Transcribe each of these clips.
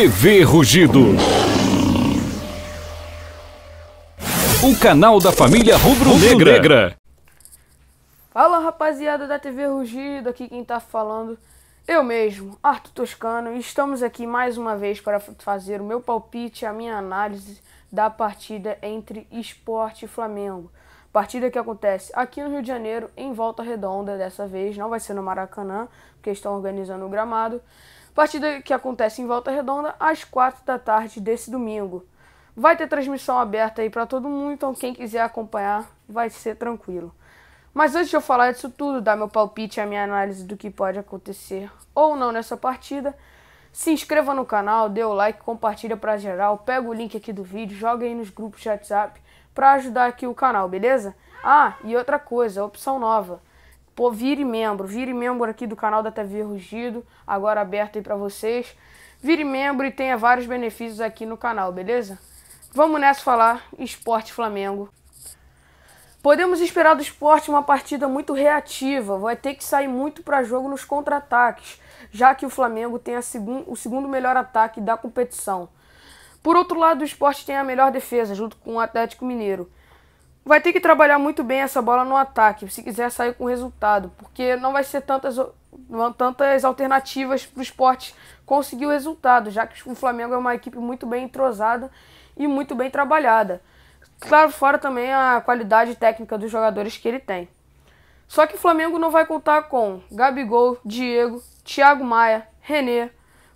TV Rugido. O canal da família Rubro-Negra. Fala rapaziada da TV Rugido, aqui quem tá falando eu mesmo, Arthur Toscano, e estamos aqui mais uma vez para fazer o meu palpite, a minha análise da partida entre Esporte e Flamengo. Partida que acontece aqui no Rio de Janeiro, em volta redonda dessa vez, não vai ser no Maracanã, porque estão organizando o gramado. Partida que acontece em Volta Redonda às quatro da tarde desse domingo. Vai ter transmissão aberta aí para todo mundo, então quem quiser acompanhar vai ser tranquilo. Mas antes de eu falar disso tudo, dar meu palpite, a minha análise do que pode acontecer ou não nessa partida, se inscreva no canal, dê o like, compartilha pra geral, pega o link aqui do vídeo, joga aí nos grupos de WhatsApp pra ajudar aqui o canal, beleza? Ah, e outra coisa, opção nova. Pô, vire membro, vire membro aqui do canal da TV Rugido, agora aberto aí para vocês. Vire membro e tenha vários benefícios aqui no canal, beleza? Vamos nessa falar Esporte Flamengo. Podemos esperar do esporte uma partida muito reativa, vai ter que sair muito para jogo nos contra-ataques, já que o Flamengo tem segun, o segundo melhor ataque da competição. Por outro lado, o esporte tem a melhor defesa, junto com o Atlético Mineiro vai ter que trabalhar muito bem essa bola no ataque, se quiser sair com resultado, porque não vai ser tantas, tantas alternativas para o esporte conseguir o resultado, já que o Flamengo é uma equipe muito bem entrosada e muito bem trabalhada. Claro, fora também a qualidade técnica dos jogadores que ele tem. Só que o Flamengo não vai contar com Gabigol, Diego, Thiago Maia, René,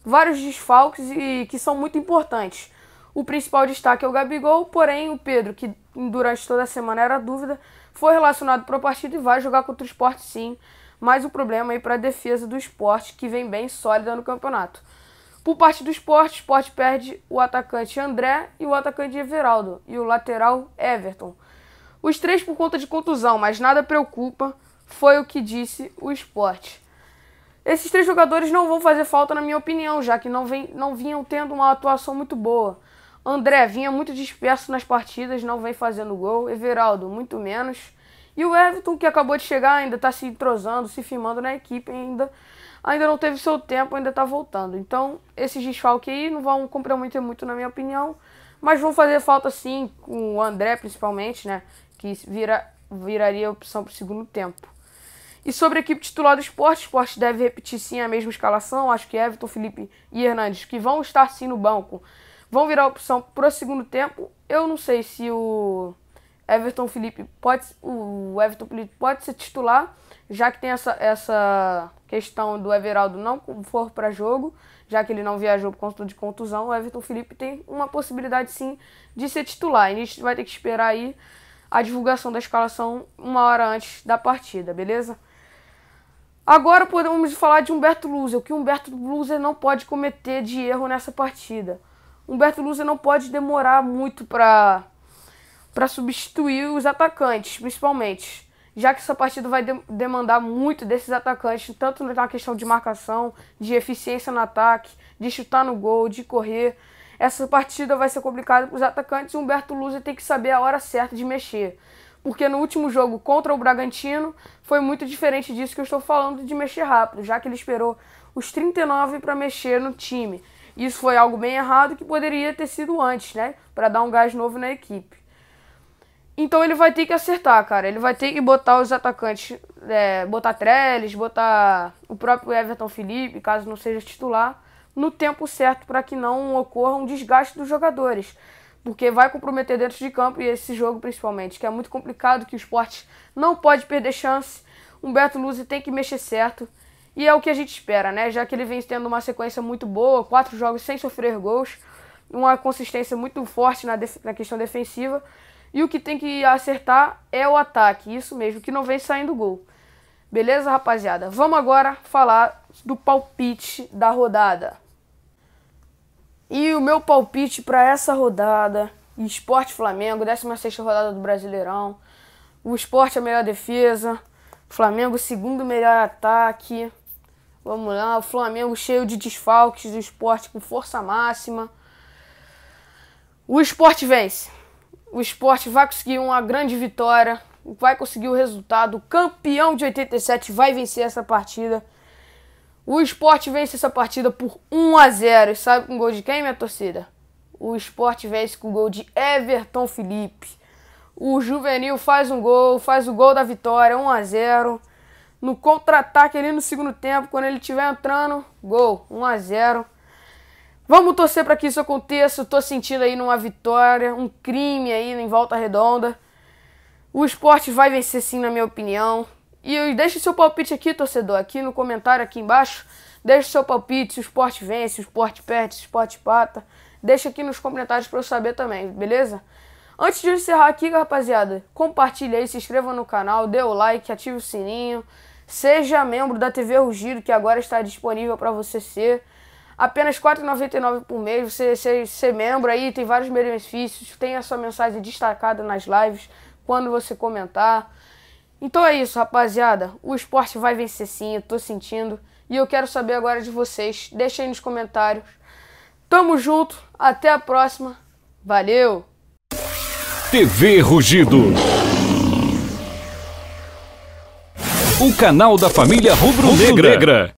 vários desfalques e que são muito importantes. O principal destaque é o Gabigol, porém o Pedro, que durante toda a semana era dúvida, foi relacionado para o partido e vai jogar contra o esporte sim. mas o problema aí para a defesa do esporte, que vem bem sólida no campeonato. Por parte do esporte, o esporte perde o atacante André e o atacante Everaldo e o lateral Everton. Os três por conta de contusão, mas nada preocupa, foi o que disse o esporte. Esses três jogadores não vão fazer falta, na minha opinião, já que não, vem, não vinham tendo uma atuação muito boa. André vinha muito disperso nas partidas, não vem fazendo gol. Everaldo, muito menos. E o Everton, que acabou de chegar, ainda está se entrosando, se firmando na equipe, ainda, ainda não teve seu tempo, ainda está voltando. Então, esses desfalques aí não vão comprometer muito, na minha opinião, mas vão fazer falta sim, com o André principalmente, né? Que vira, viraria opção para o segundo tempo. E sobre a equipe titular do esporte, o esporte deve repetir sim a mesma escalação. Acho que Everton, Felipe e Hernandes, que vão estar sim no banco, vão virar opção para o segundo tempo. Eu não sei se o Everton Felipe pode, o Everton Felipe pode ser titular, já que tem essa, essa questão do Everaldo não for para jogo, já que ele não viajou por conta de contusão, o Everton Felipe tem uma possibilidade sim de ser titular. E a gente vai ter que esperar aí a divulgação da escalação uma hora antes da partida, beleza? Agora podemos falar de Humberto Luzer, o que Humberto Luzer não pode cometer de erro nessa partida. Humberto Lusa não pode demorar muito para para substituir os atacantes, principalmente, já que essa partida vai de demandar muito desses atacantes, tanto na questão de marcação, de eficiência no ataque, de chutar no gol, de correr. Essa partida vai ser complicada para os atacantes e Humberto Lusa tem que saber a hora certa de mexer. Porque no último jogo contra o Bragantino foi muito diferente disso que eu estou falando de mexer rápido, já que ele esperou os 39 para mexer no time. Isso foi algo bem errado que poderia ter sido antes, né? Para dar um gás novo na equipe. Então ele vai ter que acertar, cara. Ele vai ter que botar os atacantes, é, botar Trellis, botar o próprio Everton Felipe, caso não seja titular, no tempo certo para que não ocorra um desgaste dos jogadores. Porque vai comprometer dentro de campo e esse jogo principalmente, que é muito complicado, que o esporte não pode perder chance. Humberto Luz tem que mexer certo. E é o que a gente espera, né? Já que ele vem tendo uma sequência muito boa, quatro jogos sem sofrer gols, uma consistência muito forte na, na questão defensiva. E o que tem que acertar é o ataque, isso mesmo, que não vem saindo gol. Beleza, rapaziada? Vamos agora falar do palpite da rodada. E o meu palpite para essa rodada, Esporte Flamengo, 16 rodada do Brasileirão. O Esporte é a melhor defesa, Flamengo segundo melhor ataque, Vamos lá, o Flamengo cheio de desfalques do esporte com força máxima. O esporte vence. O esporte vai conseguir uma grande vitória, vai conseguir o resultado. O campeão de 87 vai vencer essa partida. O esporte vence essa partida por 1 a 0 E sabe com gol de quem, minha torcida? O esporte vence com gol de Everton Felipe. O Juvenil faz um gol, faz o gol da vitória, 1 a 0 no contra-ataque ali no segundo tempo, quando ele estiver entrando, gol, 1 a 0. Vamos torcer para que isso aconteça. Tô sentindo aí numa vitória, um crime aí em volta redonda. O esporte vai vencer sim, na minha opinião. E deixe seu palpite aqui, torcedor, aqui no comentário aqui embaixo. Deixe seu palpite, se o esporte vence, se o esporte perde, se o esporte pata. Deixa aqui nos comentários para eu saber também, beleza? Antes de encerrar aqui, rapaziada, compartilhe aí, se inscreva no canal, dê o like, ative o sininho. Seja membro da TV Rugido que agora está disponível para você ser. Apenas R$ 4,99 por mês. Você ser, ser membro aí, tem vários benefícios. Tem a sua mensagem destacada nas lives quando você comentar. Então é isso, rapaziada. O esporte vai vencer sim, eu tô sentindo. E eu quero saber agora de vocês. Deixem aí nos comentários. Tamo junto, até a próxima. Valeu! TV Rugido. o canal da família Rubro Negra.